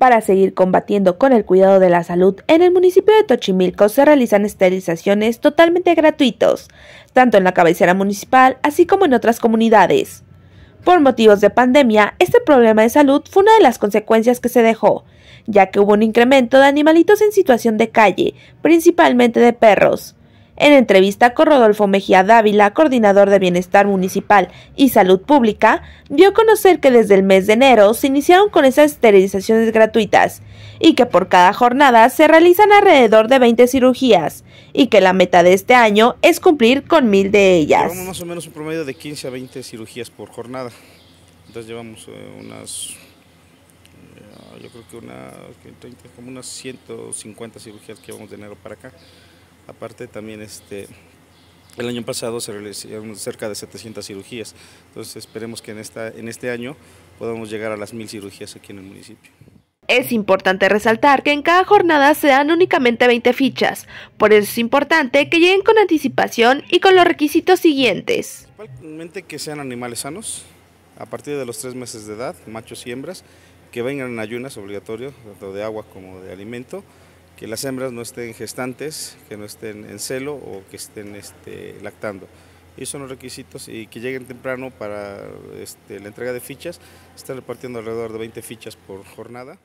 Para seguir combatiendo con el cuidado de la salud, en el municipio de Tochimilco se realizan esterilizaciones totalmente gratuitos, tanto en la cabecera municipal así como en otras comunidades. Por motivos de pandemia, este problema de salud fue una de las consecuencias que se dejó, ya que hubo un incremento de animalitos en situación de calle, principalmente de perros. En entrevista con Rodolfo Mejía Dávila, coordinador de Bienestar Municipal y Salud Pública, dio a conocer que desde el mes de enero se iniciaron con esas esterilizaciones gratuitas y que por cada jornada se realizan alrededor de 20 cirugías y que la meta de este año es cumplir con mil de ellas. Llevamos más o menos un promedio de 15 a 20 cirugías por jornada. Entonces llevamos eh, unas eh, yo creo que como unas 150 cirugías que llevamos de enero para acá. Aparte también este, el año pasado se realizaron cerca de 700 cirugías, entonces esperemos que en, esta, en este año podamos llegar a las mil cirugías aquí en el municipio. Es importante resaltar que en cada jornada se dan únicamente 20 fichas, por eso es importante que lleguen con anticipación y con los requisitos siguientes. Principalmente que sean animales sanos, a partir de los tres meses de edad, machos y hembras, que vengan en ayunas obligatorio, tanto de agua como de alimento, que las hembras no estén gestantes, que no estén en celo o que estén este, lactando. Esos son los requisitos y que lleguen temprano para este, la entrega de fichas. Están repartiendo alrededor de 20 fichas por jornada.